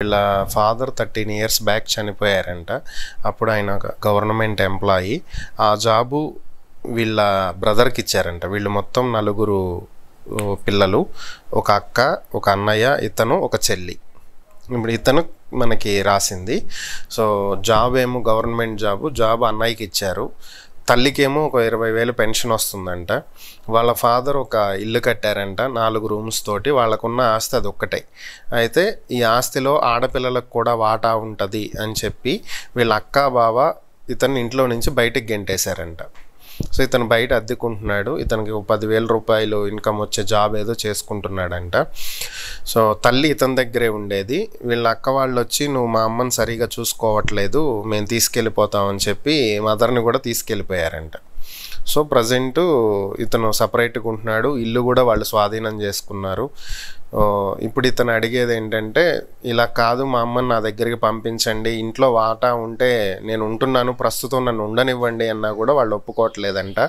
వీళ్ళ father thirteen years back చనిపోయారంట అప్పుడు ఆయన గవర్నమెంట్ ఎంప్లాయీ ఆ జాబు వీళ్ళ బ్రదర్కి ఇచ్చారంట వీళ్ళు మొత్తం నలుగురు పిల్లలు ఒక అక్క ఒక అన్నయ్య ఇతను ఒక చెల్లి ఇప్పుడు ఇతను మనకి రాసింది సో జాబ్ ఏమో గవర్నమెంట్ జాబు జాబ్ అన్నయ్యకి ఇచ్చారు తల్లికేమో ఒక ఇరవై వేలు పెన్షన్ వస్తుందంట వాళ్ళ ఫాదర్ ఒక ఇల్లు కట్టారంట నాలుగు రూమ్స్ తోటి వాళ్ళకున్న ఆస్తి అది ఒక్కటే అయితే ఈ ఆస్తిలో ఆడపిల్లలకు కూడా వాటా ఉంటుంది అని చెప్పి వీళ్ళ అక్క బావ ఇతని ఇంట్లో నుంచి బయటకు గెంటేశారంట సో ఇతను బయట అద్దెకుంటున్నాడు ఇతనికి పదివేల రూపాయలు ఇన్కమ్ వచ్చే జాబ్ ఏదో చేసుకుంటున్నాడంట సో తల్లి ఇతని దగ్గరే ఉండేది వీళ్ళ అక్క వాళ్ళు వచ్చి నువ్వు మా అమ్మని సరిగా చూసుకోవట్లేదు మేము తీసుకెళ్ళిపోతామని చెప్పి మదర్ని కూడా తీసుకెళ్ళిపోయారంట సో ప్రజెంట్ ఇతను సపరేట్గా ఉంటున్నాడు ఇల్లు కూడా వాళ్ళు స్వాధీనం చేసుకున్నారు ఇప్పుడు ఇతను అడిగేది ఏంటంటే ఇలా కాదు మా అమ్మని నా దగ్గరికి పంపించండి ఇంట్లో వాటా ఉంటే నేను ఉంటున్నాను ప్రస్తుతం నన్ను ఉండనివ్వండి అన్నా కూడా వాళ్ళు ఒప్పుకోవట్లేదంట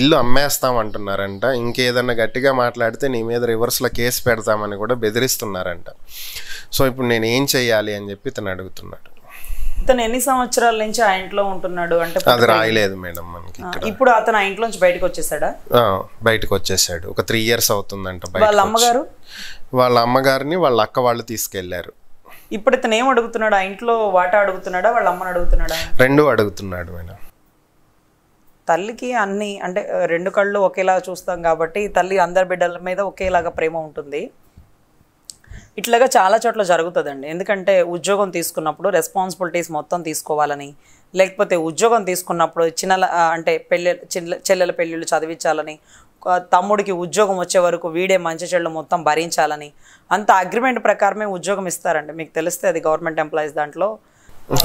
ఇల్లు అమ్మేస్తాం అంటున్నారంట ఇంకేదన్నా గట్టిగా మాట్లాడితే నీ మీద రివర్స్లో కేసు పెడతామని కూడా బెదిరిస్తున్నారంట సో ఇప్పుడు నేను ఏం చేయాలి అని చెప్పి ఇతను అడుగుతున్నాడు ఇతను ఎన్ని సంవత్సరాల నుంచి ఆ ఇంట్లో ఉంటున్నాడు అంటే అది రాయలేదు మేడం మనకి ఇప్పుడు అతను ఆ ఇంట్లోంచి బయటకు వచ్చేసాడా బయటకు వచ్చేసాడు ఒక త్రీ ఇయర్స్ అవుతుందంట వాళ్ళ అమ్మగారు వాళ్ళ అమ్మగారిని వాళ్ళ అక్క వాళ్ళు తీసుకెళ్లారు ఇప్పుడు ఇతను ఏం అడుగుతున్నాడు ఆ ఇంట్లో వాటా అడుగుతున్నాడా వాళ్ళ అమ్మని అడుగుతున్నాడా రెండు అడుగుతున్నాడు మేడం తల్లికి అన్ని అంటే రెండు కళ్ళు ఒకేలా చూస్తాం కాబట్టి తల్లి అందరి బిడ్డల మీద ఒకేలాగా ప్రేమ ఉంటుంది ఇట్లాగా చాలా చోట్ల జరుగుతుందండి ఎందుకంటే ఉద్యోగం తీసుకున్నప్పుడు రెస్పాన్సిబిలిటీస్ మొత్తం తీసుకోవాలని లేకపోతే ఉద్యోగం తీసుకున్నప్పుడు చిన్న అంటే పెళ్ళి చిన్న చెల్లెల పెళ్ళిళ్ళు చదివించాలని తమ్ముడికి ఉద్యోగం వచ్చే వరకు వీడే మంచి చెల్లెలు మొత్తం భరించాలని అంత అగ్రిమెంట్ ప్రకారమే ఉద్యోగం ఇస్తారండి మీకు తెలిస్తే అది గవర్నమెంట్ ఎంప్లాయీస్ దాంట్లో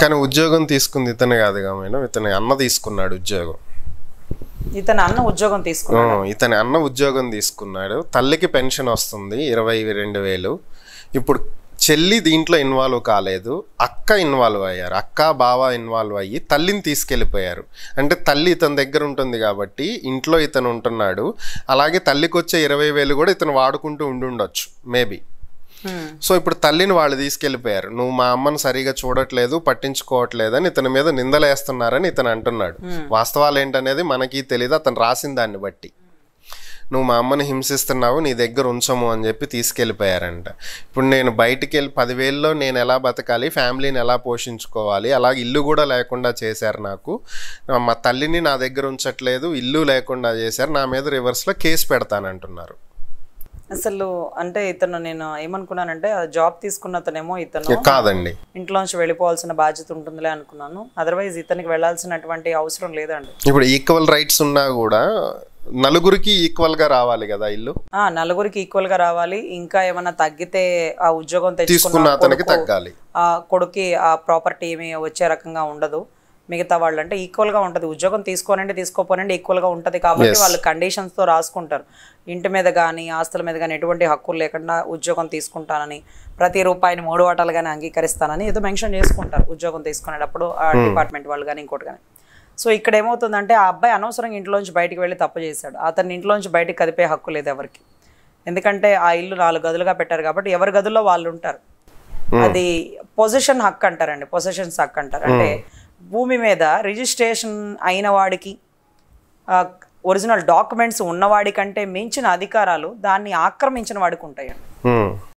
కానీ ఉద్యోగం తీసుకుంది ఇతనే కాదు కాదు ఇతని అన్న తీసుకున్నాడు ఉద్యోగం ఇతని అన్న ఉద్యోగం తీసుకున్నాడు ఇతని అన్న ఉద్యోగం తీసుకున్నాడు తల్లికి పెన్షన్ వస్తుంది ఇరవై రెండు వేలు ఇప్పుడు చెల్లి దీంట్లో ఇన్వాల్వ్ కాలేదు అక్క ఇన్వాల్వ్ అయ్యారు అక్క బావ ఇన్వాల్వ్ అయ్యి తల్లిని తీసుకెళ్ళిపోయారు అంటే తల్లి ఇతని దగ్గర ఉంటుంది కాబట్టి ఇంట్లో ఇతను ఉంటున్నాడు అలాగే తల్లికి వచ్చే ఇరవై వేలు కూడా ఇతను వాడుకుంటూ ఉండుండొచ్చు మేబీ సో ఇప్పుడు తల్లిని వాళ్ళు తీసుకెళ్లిపోయారు నువ్వు మా అమ్మను సరిగా చూడట్లేదు పట్టించుకోవట్లేదు అని ఇతని మీద నిందలేస్తున్నారని ఇతను అంటున్నాడు వాస్తవాలు ఏంటనేది మనకి తెలియదు అతను రాసిన దాన్ని బట్టి నువ్వు మా అమ్మని హింసిస్తున్నావు నీ దగ్గర ఉంచము అని చెప్పి తీసుకెళ్ళిపోయారంట ఇప్పుడు నేను బయటికి వెళ్ళి పదివేల్లో నేను ఎలా బతకాలి ఫ్యామిలీని ఎలా పోషించుకోవాలి అలా ఇల్లు కూడా లేకుండా చేశారు నాకు మా తల్లిని నా దగ్గర ఉంచట్లేదు ఇల్లు లేకుండా చేశారు నా మీద రివర్స్లో కేసు పెడతానంటున్నారు అసలు అంటే ఇతను నేను ఏమనుకున్నానంటే జాబ్ తీసుకున్న అతనేమో ఇతను కాదండి ఇంట్లోంచి వెళ్ళిపోవాల్సిన బాధ్యత ఉంటుందిలే అనుకున్నాను అదర్వైజ్ ఇతనికి వెళ్ళాల్సినటువంటి అవసరం లేదండి ఇప్పుడు ఈక్వల్ రైట్స్ ఉన్నా కూడా నలుగురికి ఈక్వల్ గా రావాలి కదా ఇల్లు ఆ నలుగురికి ఈక్వల్ గా రావాలి ఇంకా ఏమైనా తగ్గితే ఆ ఉద్యోగం తెచ్చుకున్న అతనికి తగ్గాలి ఆ కొడుకి ఆ ప్రాపర్టీ ఏమి వచ్చే రకంగా ఉండదు మిగతా వాళ్ళు అంటే ఈక్వల్గా ఉంటుంది ఉద్యోగం తీసుకోనండి తీసుకోపోనండి ఈక్వల్గా ఉంటుంది కాబట్టి వాళ్ళు కండిషన్స్తో రాసుకుంటారు ఇంటి మీద కానీ ఆస్తుల మీద కానీ ఎటువంటి హక్కులు లేకుండా ఉద్యోగం తీసుకుంటానని ప్రతి రూపాయిని మూడు వాటాలు కానీ అంగీకరిస్తానని ఏదో మెన్షన్ చేసుకుంటారు ఉద్యోగం తీసుకునేటప్పుడు ఆ డిపార్ట్మెంట్ hmm. వాళ్ళు కానీ ఇంకోటి కానీ సో ఇక్కడ ఏమవుతుందంటే ఆ అబ్బాయి అనవసరంగా ఇంట్లోంచి బయటికి వెళ్ళి తప్పు చేశాడు అతని ఇంట్లోంచి బయటికి కదిపే హక్కు లేదు ఎవరికి ఎందుకంటే ఆ ఇల్లు నాలుగు గదులుగా పెట్టారు కాబట్టి ఎవరి గదుల్లో వాళ్ళు ఉంటారు hmm. అది పొజిషన్ హక్ అంటారండి పొజిషన్స్ హక్ అంటారు అంటే hmm. భూమి మీద రిజిస్ట్రేషన్ అయిన వాడికి ఒరిజినల్ డాక్యుమెంట్స్ ఉన్నవాడి కంటే మించిన అధికారాలు దాన్ని ఆక్రమించిన వాడికి ఉంటాయండి